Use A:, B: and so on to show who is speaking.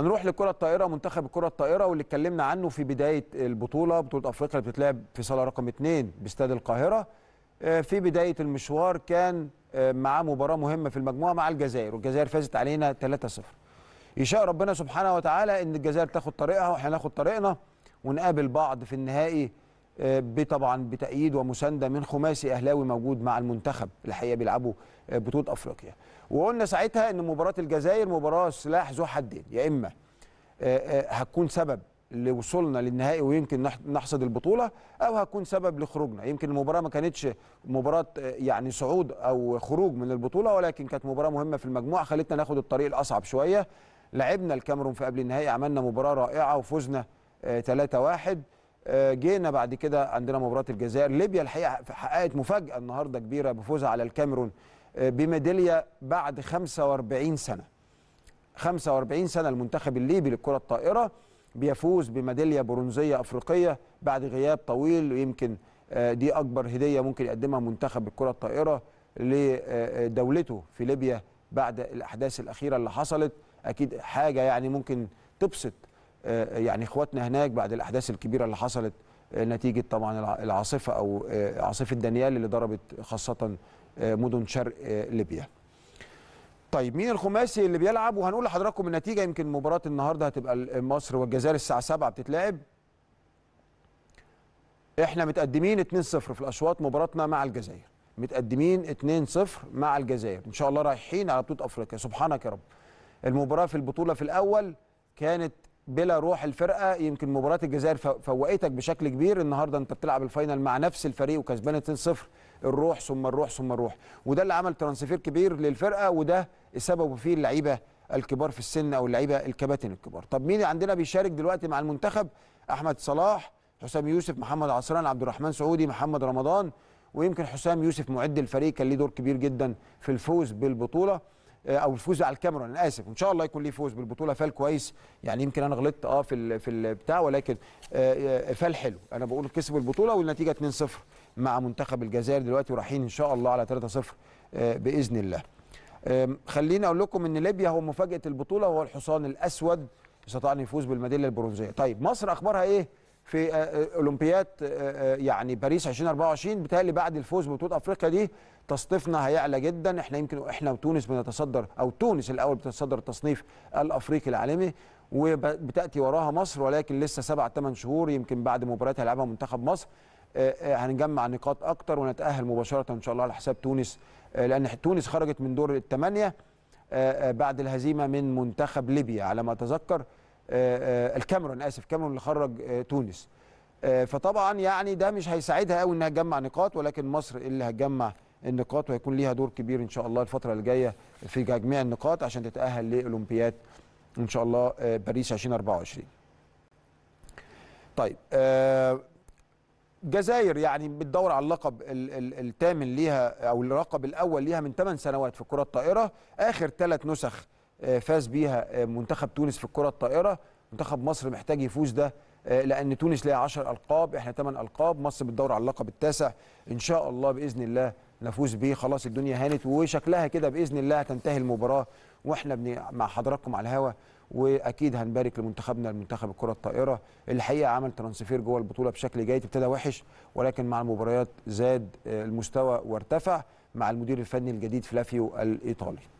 A: هنروح لكرة الطائره منتخب الكره الطائره واللي اتكلمنا عنه في بدايه البطوله بطوله افريقيا اللي بتتلعب في صاله رقم 2 باستاد القاهره آه، في بدايه المشوار كان آه، معاه مباراه مهمه في المجموعه مع الجزائر والجزائر فازت علينا 3-0 يشاء ربنا سبحانه وتعالى ان الجزائر تاخد طريقها واحنا ناخد طريقنا ونقابل بعض في النهائي طبعا بتأييد ومساندة من خماسي أهلاوي موجود مع المنتخب الحقيقة بيلعبوا آه، بطولة أفريقيا وقلنا ساعتها أن مباراة الجزائر مباراة سلاح ذو حدين يا إما آه، آه، هتكون سبب لوصولنا للنهائي ويمكن نحصد البطولة أو هتكون سبب لخروجنا يمكن المباراة ما كانتش مباراة يعني صعود أو خروج من البطولة ولكن كانت مباراة مهمة في المجموعة خلتنا ناخد الطريق الأصعب شوية لعبنا الكاميرون في قبل النهائي عملنا مباراة رائعة وفزنا 3-1 آه، جينا بعد كده عندنا مباراه الجزائر ليبيا الحقيقه حققت مفاجاه النهارده كبيره بفوزها على الكاميرون آه، بميداليه بعد 45 سنه 45 سنه المنتخب الليبي للكره الطائره بيفوز بميداليه برونزيه افريقيه بعد غياب طويل ويمكن آه، دي اكبر هديه ممكن يقدمها منتخب الكره الطائره لدولته في ليبيا بعد الاحداث الاخيره اللي حصلت اكيد حاجه يعني ممكن تبسط آه، يعني اخواتنا هناك بعد الاحداث الكبيره اللي حصلت آه، نتيجه طبعا العاصفه او آه، عاصفه دانيال اللي ضربت خاصه مدن شرق ليبيا. طيب مين الخماسي اللي بيلعب وهنقول لحضراتكم النتيجه يمكن مباراه النهارده هتبقى مصر والجزائر الساعه 7 بتتلعب. احنا متقدمين 2-0 في الاشواط مباراتنا مع الجزائر. متقدمين 2-0 مع الجزائر، ان شاء الله رايحين على بطوله افريقيا، سبحانك يا رب. المباراه في البطوله في الاول كانت بلا روح الفرقه يمكن مباراه الجزائر فوقتك بشكل كبير النهارده انت بتلعب الفاينل مع نفس الفريق وكسبان 2-0 الروح ثم الروح ثم الروح وده اللي عمل ترانسفير كبير للفرقه وده السبب فيه اللعيبه الكبار في السن او اللعيبه الكباتن الكبار طب مين عندنا بيشارك دلوقتي مع المنتخب احمد صلاح حسام يوسف محمد عصران عبد الرحمن سعودي محمد رمضان ويمكن حسام يوسف معد الفريق كان ليه دور كبير جدا في الفوز بالبطوله آه، او الفوز على الكاميرون انا اسف ان شاء الله يكون ليه فوز بالبطوله فال كويس يعني يمكن انا غلطت اه في في البتاع ولكن آه، آه، فال حلو انا بقول كسب البطوله والنتيجه 2-0 مع منتخب الجزائر دلوقتي ورايحين ان شاء الله على 3-0 باذن الله خليني اقول لكم ان ليبيا هو مفاجاه البطوله وهو الحصان الاسود استطاع ان يفوز بالميداليه البرونزيه طيب مصر اخبارها ايه في آه، آه، اولمبياد آه، يعني باريس 2024 بتهيألي بعد الفوز ببطوله افريقيا دي تصنيفنا هيعلى جدا احنا يمكن احنا وتونس بنتصدر او تونس الاول بتتصدر التصنيف الافريقي العالمي وبتاتي وراها مصر ولكن لسه سبع ثمان شهور يمكن بعد مباراه هيلعبها منتخب مصر هنجمع نقاط اكتر ونتاهل مباشره ان شاء الله على حساب تونس لان تونس خرجت من دور الثمانيه بعد الهزيمه من منتخب ليبيا على ما اتذكر آه، آه، الكاميرون اسف كاميرون اللي خرج آه، تونس فطبعا يعني ده مش هيساعدها قوي انها تجمع نقاط ولكن مصر اللي هتجمع النقاط وهيكون ليها دور كبير ان شاء الله الفتره اللي جايه في تجميع النقاط عشان تتاهل لاولمبياد ان شاء الله باريس 2024 طيب الجزائر يعني بتدور على اللقب الثامن ليها او اللقب الاول ليها من 8 سنوات في كره الطائره اخر ثلاث نسخ آه، فاز بيها آه، منتخب تونس في الكره الطائره منتخب مصر محتاج يفوز ده آه، لان تونس ليها 10 القاب احنا 8 القاب مصر بتدور على اللقب التاسع ان شاء الله باذن الله نفوز بيه خلاص الدنيا هانت وشكلها كده باذن الله هتنتهي المباراه واحنا مع حضراتكم على الهوا واكيد هنبارك لمنتخبنا المنتخب الكره الطائره الحقيقه عمل ترانسفير جوه البطوله بشكل جيد ابتدى وحش ولكن مع المباريات زاد المستوى وارتفع مع المدير الفني الجديد فلافيو الايطالي